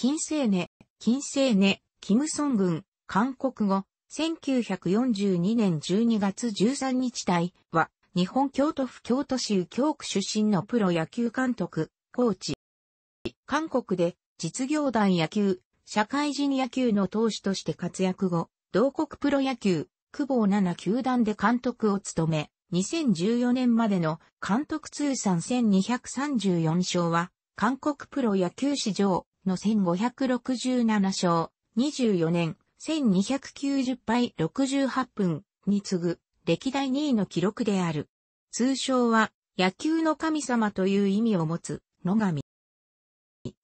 金星ね、金星ね、キムソン軍、韓国語、1942年12月13日隊は、日本京都府京都市右京区出身のプロ野球監督、コーチ。韓国で実業団野球、社会人野球の投手として活躍後、同国プロ野球、久保7球団で監督を務め、2014年までの監督通算1234勝は、韓国プロ野球史上の1567勝、24年、1290敗68分に次ぐ歴代2位の記録である。通称は野球の神様という意味を持つ野上。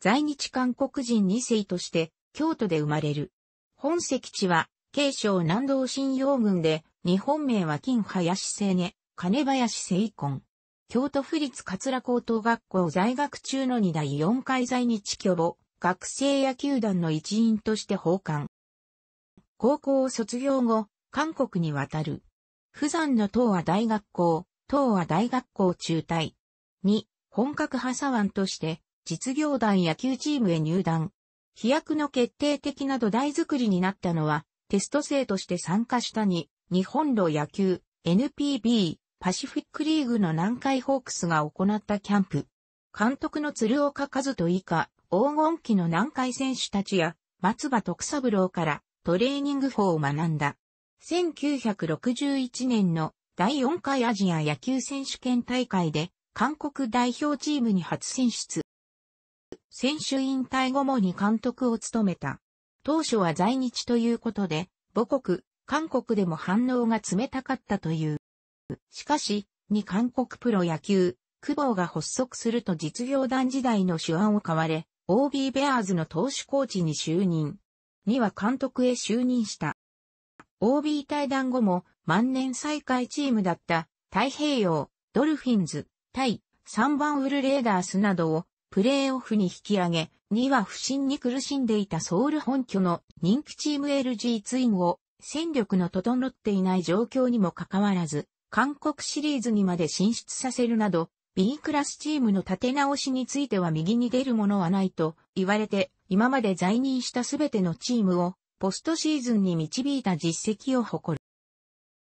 在日韓国人2世として京都で生まれる。本籍地は慶省南道信用郡で日本名は金林聖ね、金林聖根。京都府立桂高等学校在学中の2代4回在日巨母、学生野球団の一員として奉還。高校を卒業後、韓国に渡る。釜山の東は大学校、東は大学校中退。に、本格派左腕として、実業団野球チームへ入団。飛躍の決定的な土台作りになったのは、テスト生として参加したに、日本路野球、NPB、パシフィックリーグの南海ホークスが行ったキャンプ。監督の鶴岡和人以下、黄金期の南海選手たちや、松葉徳三郎からトレーニング法を学んだ。1961年の第4回アジア野球選手権大会で韓国代表チームに初選出。選手引退後もに監督を務めた。当初は在日ということで、母国、韓国でも反応が冷たかったという。しかし、に韓国プロ野球、久保が発足すると実業団時代の手腕を買われ、OB ベアーズの投手コーチに就任。には監督へ就任した。OB 対談後も万年最下位チームだった太平洋、ドルフィンズ、対3番ウルレーダースなどをプレーオフに引き上げ、には不振に苦しんでいたソウル本拠の人気チーム LG ツインを戦力の整っていない状況にもかかわらず、韓国シリーズにまで進出させるなど、B クラスチームの立て直しについては右に出るものはないと言われて、今まで在任したすべてのチームをポストシーズンに導いた実績を誇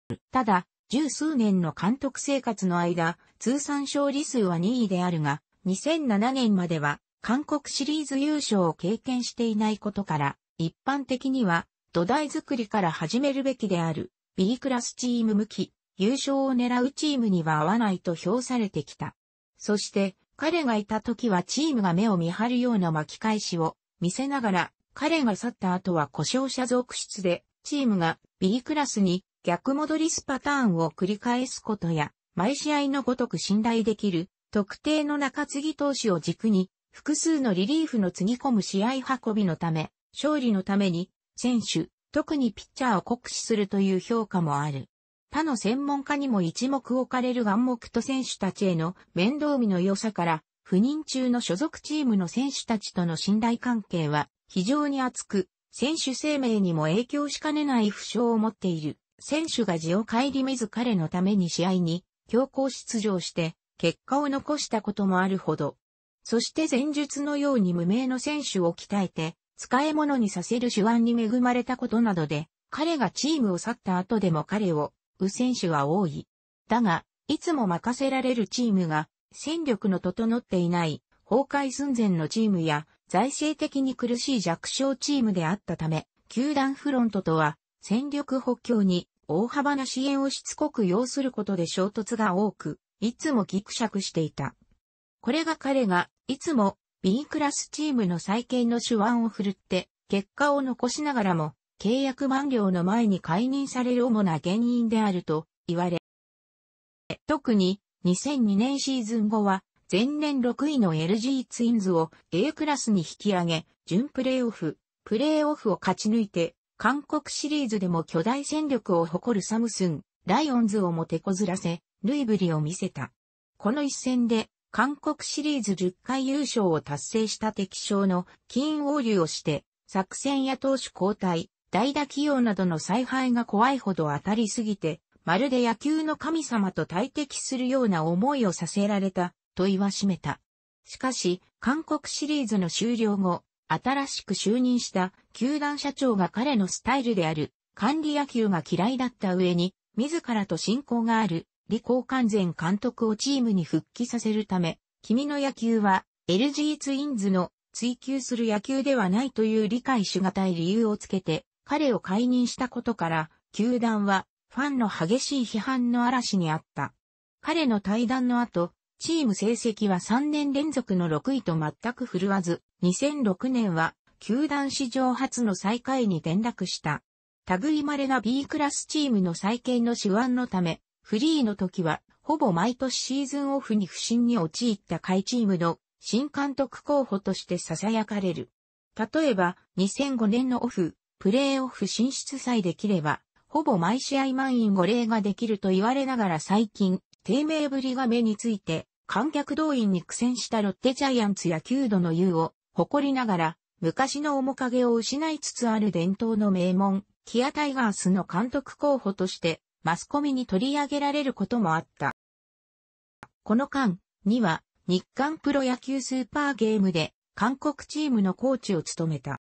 る。ただ、十数年の監督生活の間、通算勝利数は2位であるが、2007年までは韓国シリーズ優勝を経験していないことから、一般的には土台作りから始めるべきである B クラスチーム向き優勝を狙うチームには合わないと評されてきた。そして、彼がいた時はチームが目を見張るような巻き返しを見せながら、彼が去った後は故障者続出で、チームが B クラスに逆戻りスパターンを繰り返すことや、毎試合のごとく信頼できる特定の中継ぎ投手を軸に、複数のリリーフの継ぎ込む試合運びのため、勝利のために、選手、特にピッチャーを酷使するという評価もある。他の専門家にも一目置かれる眼目と選手たちへの面倒見の良さから、不任中の所属チームの選手たちとの信頼関係は非常に厚く、選手生命にも影響しかねない負傷を持っている。選手が字を帰りず彼のために試合に強行出場して結果を残したこともあるほど。そして前述のように無名の選手を鍛えて使い物にさせる手腕に恵まれたことなどで彼がチームを去った後でも彼をう選手は多い。だが、いつも任せられるチームが、戦力の整っていない、崩壊寸前のチームや、財政的に苦しい弱小チームであったため、球団フロントとは、戦力補強に大幅な支援をしつこく要することで衝突が多く、いつもギクシャクしていた。これが彼が、いつも B クラスチームの再建の手腕を振るって、結果を残しながらも、契約満了の前に解任される主な原因であると言われ、特に2002年シーズン後は前年6位の LG ツインズを A クラスに引き上げ、準プレーオフ、プレーオフを勝ち抜いて、韓国シリーズでも巨大戦力を誇るサムスン、ライオンズをも手こずらせ、ルイブリを見せた。この一戦で、韓国シリーズ10回優勝を達成した敵将の金王流をして、作戦や投手交代、代打起用などの采配が怖いほど当たりすぎて、まるで野球の神様と対敵するような思いをさせられた、と言わしめた。しかし、韓国シリーズの終了後、新しく就任した球団社長が彼のスタイルである管理野球が嫌いだった上に、自らと親交がある李光完全監督をチームに復帰させるため、君の野球は LG ツインズの追求する野球ではないという理解しがたい理由をつけて、彼を解任したことから、球団はファンの激しい批判の嵐にあった。彼の対談の後、チーム成績は3年連続の6位と全く振るわず、2006年は球団史上初の最下位に転落した。類稀な B クラスチームの再建の手腕のため、フリーの時は、ほぼ毎年シーズンオフに不振に陥った下位チームの新監督候補として囁かれる。例えば、2005年のオフ、プレーオフ進出さえできれば、ほぼ毎試合満員御礼ができると言われながら最近、低迷ぶりが目について、観客動員に苦戦したロッテジャイアンツや9度の優を誇りながら、昔の面影を失いつつある伝統の名門、キアタイガースの監督候補として、マスコミに取り上げられることもあった。この間、には、日韓プロ野球スーパーゲームで、韓国チームのコーチを務めた。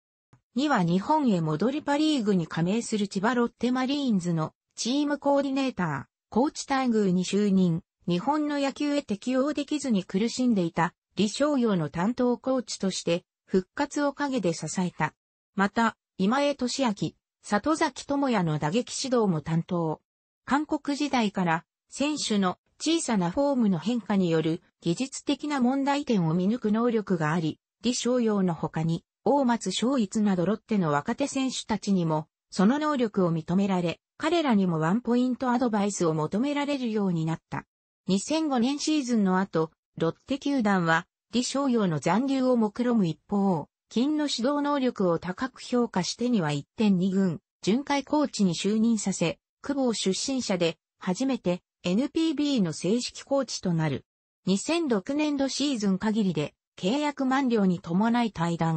2は日本へ戻りパリーグに加盟する千葉ロッテマリーンズのチームコーディネーター、コーチ待遇に就任、日本の野球へ適応できずに苦しんでいた、李商用の担当コーチとして、復活を陰で支えた。また、今江俊明、里崎智也の打撃指導も担当。韓国時代から、選手の小さなフォームの変化による技術的な問題点を見抜く能力があり、李商用の他に、大松昭一などロッテの若手選手たちにも、その能力を認められ、彼らにもワンポイントアドバイスを求められるようになった。2005年シーズンの後、ロッテ球団は、李商用の残留を目論む一方、金の指導能力を高く評価してには1.2軍、巡回コーチに就任させ、久保出身者で、初めて NPB の正式コーチとなる。2006年度シーズン限りで、契約満了に伴い退団。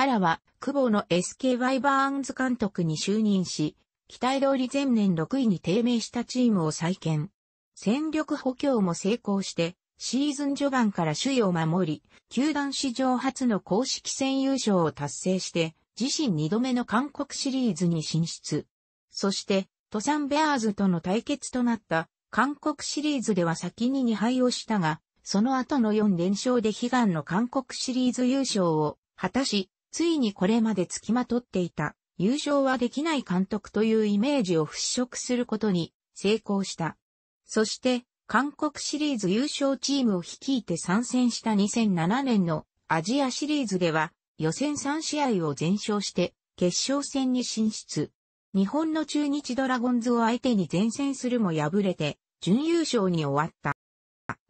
からは、久保の SKY バーンズ監督に就任し、期待通り前年6位に低迷したチームを再建。戦力補強も成功して、シーズン序盤から首位を守り、球団史上初の公式戦優勝を達成して、自身2度目の韓国シリーズに進出。そして、トサンベアーズとの対決となった韓国シリーズでは先に2敗をしたが、その後の4連勝で悲願の韓国シリーズ優勝を果たし、ついにこれまで付きまとっていた、優勝はできない監督というイメージを払拭することに成功した。そして、韓国シリーズ優勝チームを率いて参戦した2007年のアジアシリーズでは予選3試合を全勝して決勝戦に進出。日本の中日ドラゴンズを相手に前線するも敗れて準優勝に終わった。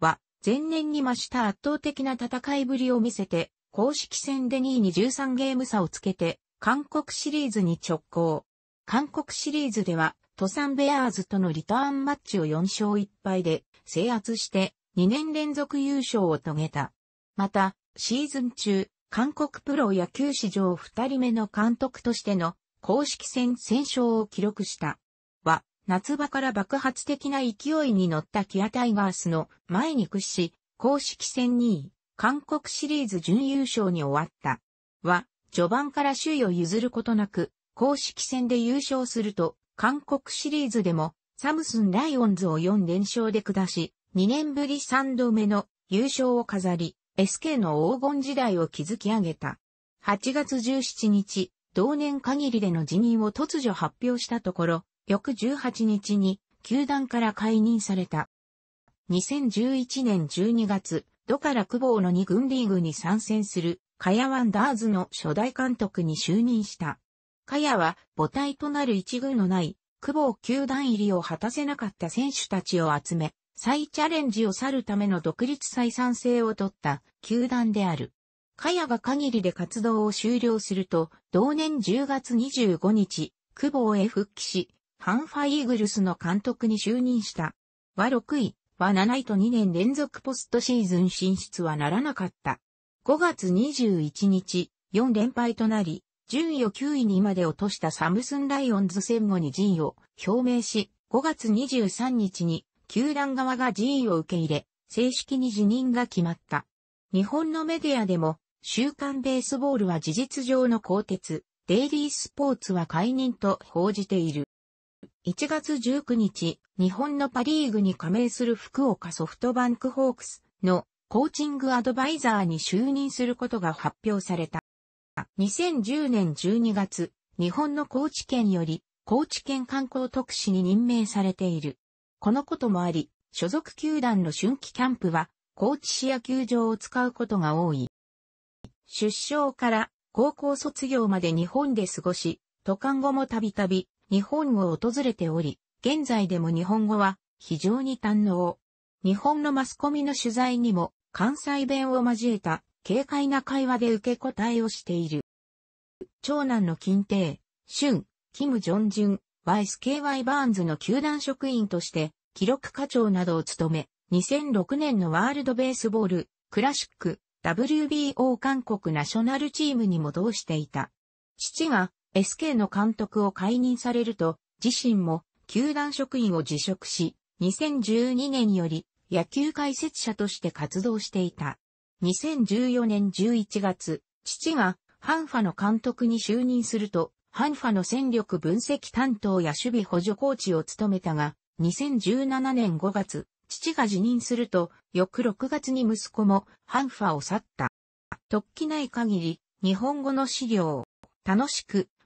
は、前年に増した圧倒的な戦いぶりを見せて公式戦で2位に13ゲーム差をつけて、韓国シリーズに直行。韓国シリーズでは、トサンベアーズとのリターンマッチを4勝1敗で制圧して2年連続優勝を遂げた。また、シーズン中、韓国プロ野球史上2人目の監督としての公式戦戦勝を記録した。は、夏場から爆発的な勢いに乗ったキアタイガースの前に屈し、公式戦2位。韓国シリーズ準優勝に終わった。は、序盤から首位を譲ることなく、公式戦で優勝すると、韓国シリーズでも、サムスンライオンズを4連勝で下し、2年ぶり3度目の優勝を飾り、SK の黄金時代を築き上げた。8月17日、同年限りでの辞任を突如発表したところ、翌18日に球団から解任された。2011年12月、ドから久保の2軍リーグに参戦する、カヤワンダーズの初代監督に就任した。カヤは母体となる一軍のない、久保球団入りを果たせなかった選手たちを集め、再チャレンジを去るための独立再算性を取った球団である。カヤが限りで活動を終了すると、同年10月25日、久保へ復帰し、ハンファイーグルスの監督に就任した。は6位、は7位と2年連続ポストシーズン進出はならなかった。5月21日、4連敗となり、順位を9位にまで落としたサムスンライオンズ戦後に陣を表明し、5月23日に球団側が陣を受け入れ、正式に辞任が決まった。日本のメディアでも、週刊ベースボールは事実上の更迭、デイリースポーツは解任と報じている。1月19日、日本のパリーグに加盟する福岡ソフトバンクホークスのコーチングアドバイザーに就任することが発表された。2010年12月、日本の高知県より高知県観光特使に任命されている。このこともあり、所属球団の春季キャンプは高知市野球場を使うことが多い。出生から高校卒業まで日本で過ごし、渡韓後もたびたび日本を訪れており、現在でも日本語は非常に堪能。日本のマスコミの取材にも関西弁を交えた軽快な会話で受け答えをしている。長男の金帝、春、キム・ジョンジュン、YSKY バーンズの球団職員として記録課長などを務め、2006年のワールドベースボール、クラシック、WBO 韓国ナショナルチームにも同していた。父が SK の監督を解任されると、自身も球団職員を辞職し、2012年より野球解説者として活動していた。2014年11月、父がハンファの監督に就任すると、ハンファの戦力分析担当や守備補助コーチを務めたが、2017年5月、父が辞任すると、翌6月に息子もハンファを去った。突起ない限り、日本語の資料を楽しく